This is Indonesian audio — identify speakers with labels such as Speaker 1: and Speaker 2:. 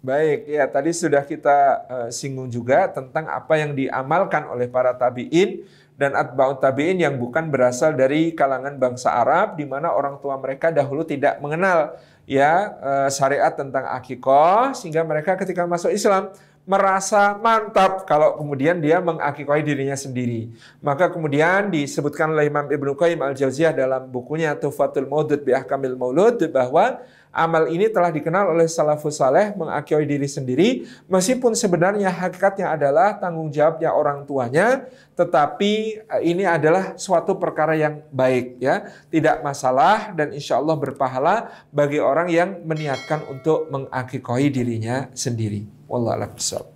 Speaker 1: Baik, ya tadi sudah kita uh, singgung juga tentang apa yang diamalkan oleh para tabi'in dan atba'ut tabi'in yang bukan berasal dari kalangan bangsa Arab di mana orang tua mereka dahulu tidak mengenal ya uh, syariat tentang akikoh sehingga mereka ketika masuk Islam merasa mantap kalau kemudian dia mengakikahi dirinya sendiri. Maka kemudian disebutkan oleh Imam Ibnu Qayyim Al-Jauziyah dalam bukunya Tufatul Maudud bi Ahkamil Maulud bahwa amal ini telah dikenal oleh salafus saleh mengakikahi diri sendiri meskipun sebenarnya hakikatnya adalah tanggung jawabnya orang tuanya tetapi e, ini adalah suatu perkara yang baik ya tidak masalah dan insya Allah berpahala bagi orang yang meniatkan untuk mengakikahi dirinya sendiri. Wallah alam